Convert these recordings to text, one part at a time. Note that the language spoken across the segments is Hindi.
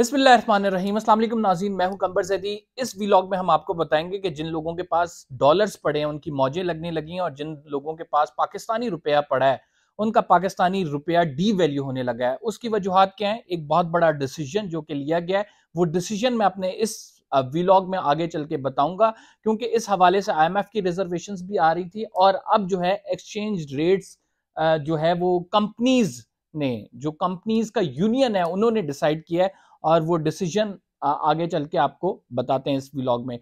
बिस्मिल्लाम अल्लाम नाजीन मैं हूं कंबर जैदी इस व्लॉग में हम आपको बताएंगे कि जिन लोगों के पास डॉलर्स पड़े हैं उनकी मौजें लगने लगी हैं और जिन लोगों के पास पाकिस्तानी रुपया पड़ा है उनका पाकिस्तानी रुपया डी वैल्यू होने लगा है उसकी वजूहत क्या है एक बहुत बड़ा डिसीजन जो कि लिया गया है वो डिसीजन मैं अपने इस व्लॉग में आगे चल के बताऊंगा क्योंकि इस हवाले से एफ की रिजर्वेशन भी आ रही थी और अब जो है एक्सचेंज रेट्स जो है वो कंपनीज ने जो कंपनीज का यूनियन है उन्होंने डिसाइड किया है और वो डिसीजन आगे चल के आपको बताते हैं इस व्लॉग में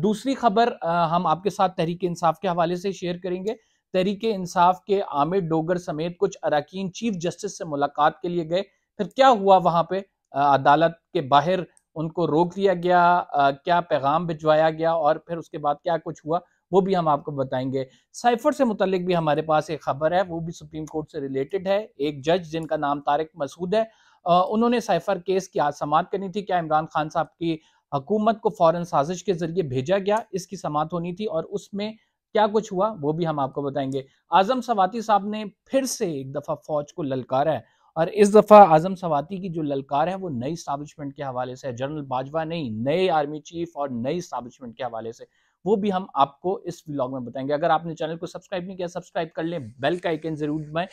दूसरी खबर हम आपके साथ तहरीक इंसाफ के हवाले से शेयर करेंगे तहरीक इंसाफ के आमिर डोगर समेत कुछ अरकान चीफ जस्टिस से मुलाकात के लिए गए फिर क्या हुआ वहाँ पे अदालत के बाहर उनको रोक लिया गया क्या पैगाम भिजवाया गया और फिर उसके बाद क्या कुछ हुआ वो भी हम आपको बताएंगे साइफर से मुतलिक भी हमारे पास एक खबर है वो भी सुप्रीम कोर्ट से रिलेटेड है एक जज जिनका नाम तारिक मसूद है उन्होंने साइफर केस की आज समाप्त करनी थी क्या इमरान खान साहब की हुकूमत को फौरन साजिश के जरिए भेजा गया इसकी समाप्त होनी थी और उसमें क्या कुछ हुआ वो भी हम आपको बताएंगे आजम सवाती साहब ने फिर से एक दफ़ा फौज को ललकारा है और इस दफ़ा आजम सवाती की जो ललकार है वो नई स्टाब्लिशमेंट के हवाले से है जनरल बाजवा नहीं नए आर्मी चीफ और नई स्टाब्लिशमेंट के हवाले से वो भी हम आपको इस व्लॉग में बताएंगे अगर आपने चैनल को सब्सक्राइब नहीं किया सब्सक्राइब कर लें बेल का आइकन जरूर दबाएं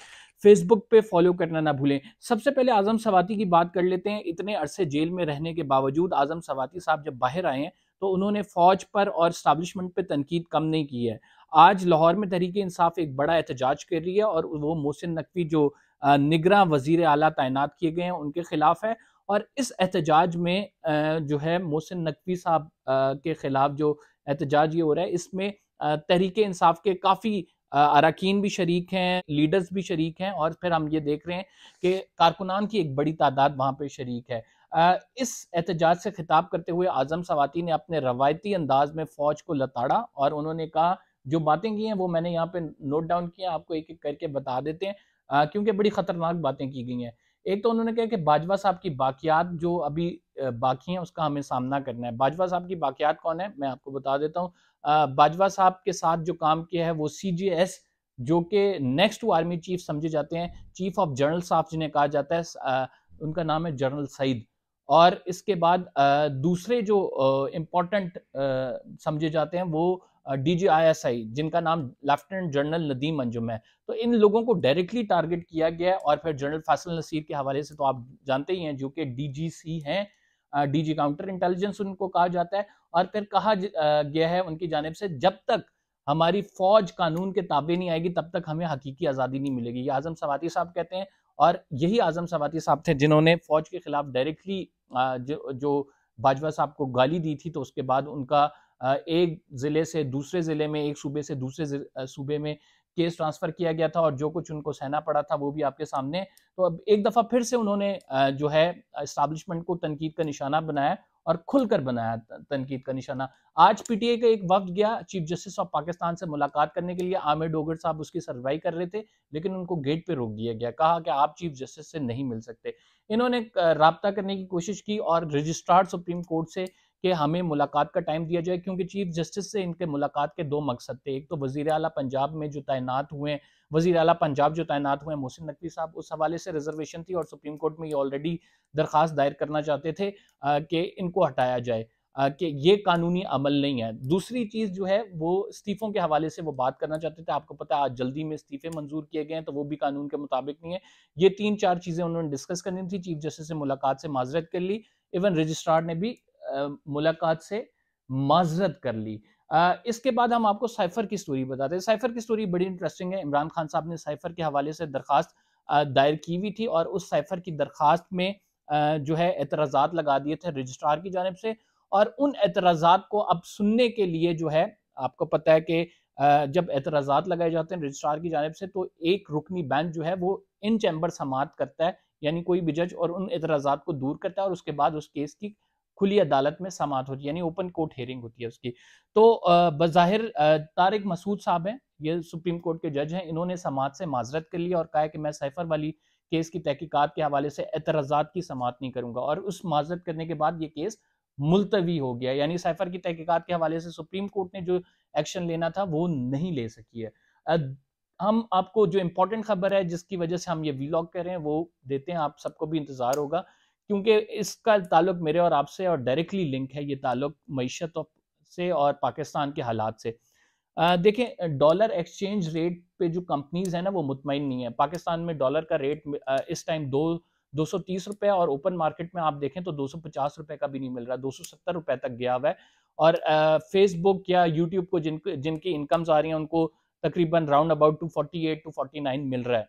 फेसबुक पे फॉलो करना ना भूलें सबसे पहले आजम सवाती की बात कर लेते हैं इतने अरसे जेल में रहने के बावजूद आजम सवाती साहब जब बाहर आए हैं तो उन्होंने फौज पर और स्टाब्लिशमेंट पर तनकीद कम नहीं की है आज लाहौर में तहरीक इंसाफ एक बड़ा एहतजाज कर रही है और वो मोहसिन नकवी जो निगरान वजीर अला तैनात किए गए हैं उनके खिलाफ है और इस एहतजाज में जो है मोहसिन नकवी साहब के ख़िलाफ़ जो एहतजाज ये हो रहा है इसमें तहरीक इंसाफ के काफ़ी अरकान भी शरीक हैं लीडर्स भी शरीक हैं और फिर हम ये देख रहे हैं कि कारकुनान की एक बड़ी तादाद वहाँ पर शरीक है इस एहतजाज से खिताब करते हुए आज़म सवाती ने अपने रवायती अंदाज में फ़ौज को लताड़ा और उन्होंने कहा जो बातें की हैं वो मैंने यहाँ पे नोट डाउन किया आपको एक एक करके बता देते हैं क्योंकि बड़ी ख़तरनाक बातें की गई हैं एक तो उन्होंने कहा कि बाजवा साहब की बाकियात जो अभी बाकी हैं उसका हमें सामना करना है बाजवा साहब की बाकियात कौन है मैं आपको बता देता हूँ बाजवा साहब के साथ जो काम किया है वो सी जी एस जो कि नेक्स्ट आर्मी चीफ समझे जाते हैं चीफ ऑफ जनरल साफ जिन्हें कहा जाता है उनका नाम है जनरल सईद और इसके बाद दूसरे जो इम्पोर्टेंट समझे जाते हैं वो D G I S I जिनका नाम लेफ्टिनेंट जनरल नदीम अंजुम है तो इन लोगों को डायरेक्टली टारगेट किया गया है और फिर जनरल फैसल नसीर के हवाले से तो आप जानते ही हैं जो कि डी जी सी हैं डी जी काउंटर इंटेलिजेंस उनको कहा जाता है और फिर कहा गया है उनकी जानब से जब तक हमारी फौज कानून के ताबे नहीं आएगी तब तक हमें हकीकी आज़ादी नहीं मिलेगी ये आज़म सवाती साहब कहते हैं और यही आज़म सवाती साहब थे जिन्होंने फौज के खिलाफ डायरेक्टली जो जो बाजवा साहब को गाली दी थी तो उसके बाद उनका एक ज़िले से दूसरे ज़िले में एक सूबे से दूसरे सूबे में केस ट्रांसफ़र किया गया था और जो कुछ उनको सहना पड़ा था वो भी आपके सामने तो अब एक दफ़ा फिर से उन्होंने जो है इस्टबलिशमेंट को तनकीद का निशाना बनाया और खुलकर बनाया तनकीद का निशाना आज पीटीए का एक वक्त गया चीफ जस्टिस ऑफ पाकिस्तान से मुलाकात करने के लिए आमिर डोगर साहब उसकी सर्वाई कर रहे थे लेकिन उनको गेट पे रोक दिया गया कहा कि आप चीफ जस्टिस से नहीं मिल सकते इन्होंने रबता करने की कोशिश की और रजिस्ट्रार सुप्रीम कोर्ट से कि हमें मुलाकात का टाइम दिया जाए क्योंकि चीफ जस्टिस से इनके मुलाकात के दो मकसद थे एक तो वज़ी अला पंजाब में जो तैनात हुए वजीर अला पंजाब जो तैनात हुए मोहसिन नकवी साहब उस हवाले से रिजर्वेशन थी और सुप्रीम कोर्ट में ये ऑलरेडी दरख्वास्त दायर करना चाहते थे कि इनको हटाया जाए कि ये कानूनी अमल नहीं है दूसरी चीज़ जो है वो इस्तीफ़ों के हवाले से वो बात करना चाहते थे आपको पता है आज जल्दी में इस्तीफ़े मंजूर किए गए हैं तो वो भी कानून के मुताबिक नहीं है ये तीन चार चीज़ें उन्होंने डिस्कस करनी थी चीफ जस्टिस से मुलाकात से माजरत कर ली इवन रजिस्ट्रार ने भी मुलाकात से माजरत कर ली आ, इसके बाद हम आपको साइफर की स्टोरी बताते हैं साइफर की स्टोरी बड़ी इंटरेस्टिंग है इमरान खान साहब ने साइफर के हवाले से दरखास्त दायर की हुई थी और उस साइफर की दरखास्त में आ, जो है एतराज़ात लगा दिए थे रजिस्ट्रार की जानब से और उन एतराज़ात को अब सुनने के लिए जो है आपको पता है कि जब एतराज़ात लगाए जाते हैं रजिस्ट्रार की जानब से तो एक रुकनी बेंच जो है वो इन चैम्बर समाप्त करता है यानी कोई भी जज और उन एतराज़ात को दूर करता है और उसके बाद उस केस की खुली अदालत में समात होती है यानी ओपन कोर्ट हेयरिंग होती है उसकी तो बज़ाहिर तारिक मसूद साहब हैं ये सुप्रीम कोर्ट के जज हैं इन्होंने समात से माजरत कर लिया और कहा कि मैं सैफर वाली केस की तहकीकत के हवाले से एतराज़ा की समात नहीं करूंगा और उस माजरत करने के बाद ये केस मुलतवी हो गया यानी सैफर की तहकीकत के हवाले से सुप्रीम कोर्ट ने जो एक्शन लेना था वो नहीं ले सकी है हम आपको जो इम्पोर्टेंट खबर है जिसकी वजह से हम ये वीलॉग कर रहे हैं वो देते हैं आप सबको भी इंतज़ार होगा क्योंकि इसका ताल्लुक मेरे और आपसे और डायरेक्टली लिंक है ये ताल्लुक मीशत से और पाकिस्तान के हालात से देखें डॉलर एक्सचेंज रेट पे जो कंपनीज है ना वो मुतमिन नहीं है पाकिस्तान में डॉलर का रेट इस टाइम दो दो सौ तीस रुपए और ओपन मार्केट में आप देखें तो दो सौ पचास रुपए का भी नहीं मिल रहा दो सौ सत्तर रुपए तक गया हुआ है और फेसबुक या यूट्यूब को जिन जिनकी इनकम्स आ रही हैं उनको तकरीबन round about two forty eight two forty nine मिल रहा है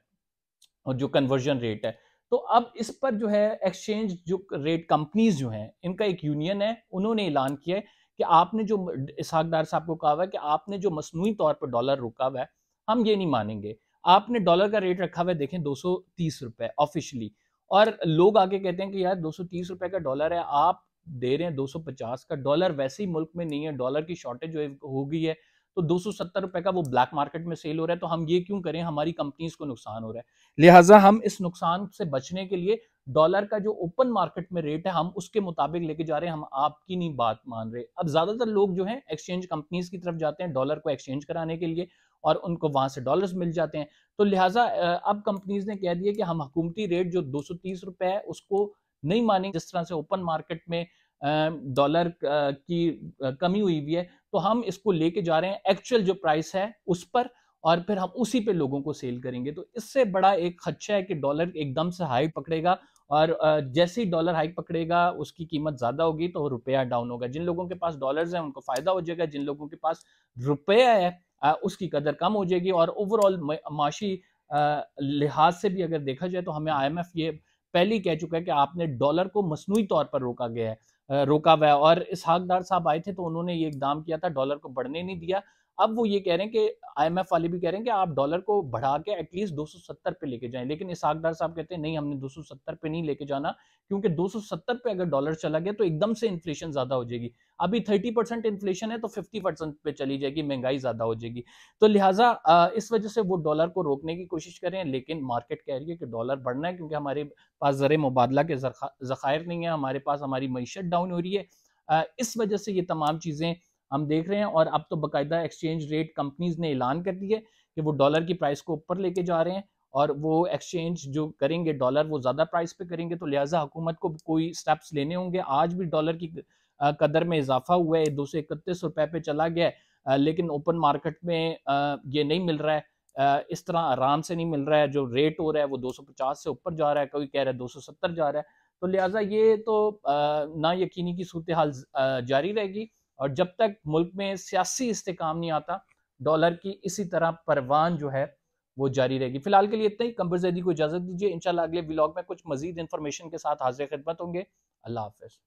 और जो कन्वर्जन रेट है तो अब इस पर जो है एक्सचेंज जो रेट कंपनीज जो हैं इनका एक यूनियन है उन्होंने ऐलान किया है कि आपने जो इसहाकदार साहब को कहा हुआ है कि आपने जो मसनू तौर पर डॉलर रुका हुआ है हम ये नहीं मानेंगे आपने डॉलर का रेट रखा हुआ है देखें दो सौ रुपए ऑफिशियली और लोग आगे कहते हैं कि यार दो सौ रुपए का डॉलर है आप दे रहे हैं 250 का डॉलर वैसे ही मुल्क में नहीं है डॉलर की शॉर्टेज हो गई है तो दो सौ का वो ब्लैक मार्केट में सेल हो रहा है तो हम ये क्यों करें हमारी कंपनीज को नुकसान हो रहा है लिहाजा हम इस नुकसान से बचने के लिए डॉलर का जो ओपन मार्केट में रेट है हम उसके मुताबिक लेके जा रहे हैं हम आपकी नहीं बात मान रहे अब ज्यादातर लोग जो है एक्सचेंज कंपनीज की तरफ जाते हैं डॉलर को एक्सचेंज कराने के लिए और उनको वहां से डॉलर्स मिल जाते हैं तो लिहाजा अब कंपनीज ने कह दिया कि हम हुकूमती रेट जो दो सौ है उसको नहीं मानेंगे जिस तरह से ओपन मार्केट में डॉलर की कमी हुई हुई है तो हम इसको लेके जा रहे हैं एक्चुअल जो प्राइस है उस पर और फिर हम उसी पे लोगों को सेल करेंगे तो इससे बड़ा एक खदशा है कि डॉलर एकदम से हाई पकड़ेगा और जैसे ही डॉलर हाई पकड़ेगा उसकी कीमत ज़्यादा होगी तो रुपया डाउन होगा जिन लोगों के पास डॉलर्स हैं उनको फ़ायदा हो जाएगा जिन लोगों के पास रुपया है उसकी कदर कम हो जाएगी और ओवरऑल माशी लिहाज से भी अगर देखा जाए तो हमें आईएमएफ ये पहले ही कह चुका है कि आपने डॉलर को मसनू तौर पर रोका गया है रोका हुआ है और इस हाकदार साहब आए थे तो उन्होंने ये इकदाम किया था डॉलर को बढ़ने नहीं दिया अब वो ये कह रहे हैं कि आईएमएफ वाले भी कह रहे हैं कि आप डॉलर को बढ़ा के एटलीस्ट 270 पे लेके जाएं लेकिन इसाकदार साहब कहते हैं नहीं हमने 270 पे नहीं लेके जाना क्योंकि 270 पे अगर डॉलर चला गया तो एकदम से इन्फ्लेशन ज्यादा हो जाएगी अभी 30 परसेंट इन्फ्लेशन है तो 50 परसेंट पे चली जाएगी महंगाई ज्यादा हो जाएगी तो लिहाजा इस वजह से वो डॉलर को रोकने की कोशिश कर रहे हैं लेकिन मार्केट कह रही है कि डॉलर बढ़ना है क्योंकि हमारे पास जर मुबादला के जखायर नहीं है हमारे पास हमारी मीशत डाउन हो रही है इस वजह से ये तमाम चीज़ें हम देख रहे हैं और अब तो बकायदा एक्सचेंज रेट कंपनीज ने ऐलान कर दिए कि वो डॉलर की प्राइस को ऊपर लेके जा रहे हैं और वो एक्सचेंज जो करेंगे डॉलर वो ज़्यादा प्राइस पे करेंगे तो लिहाजा हुकूमत को कोई स्टेप्स लेने होंगे आज भी डॉलर की कदर में इजाफा हुआ है दो सौ इकतीस रुपये पे चला गया है लेकिन ओपन मार्केट में ये नहीं मिल रहा है इस तरह आराम से नहीं मिल रहा है जो रेट हो रहा है वो दो सौ पचास से ऊपर जा रहा है कोई कह रहा है दो सौ सत्तर जा रहा है तो लिहाजा ये तो ना यकीनी की सूरत हाल जारी रहेगी और जब तक मुल्क में सियासी इस्तेकाम नहीं आता डॉलर की इसी तरह परवान जो है वो जारी रहेगी फिलहाल के लिए इतना ही कंबर जैदी को इजाज़त दीजिए इंशाल्लाह अगले ब्लॉग में कुछ मजीद इन्फॉर्मेशन के साथ हाजिर खिदमत होंगे अल्लाह हाफिज़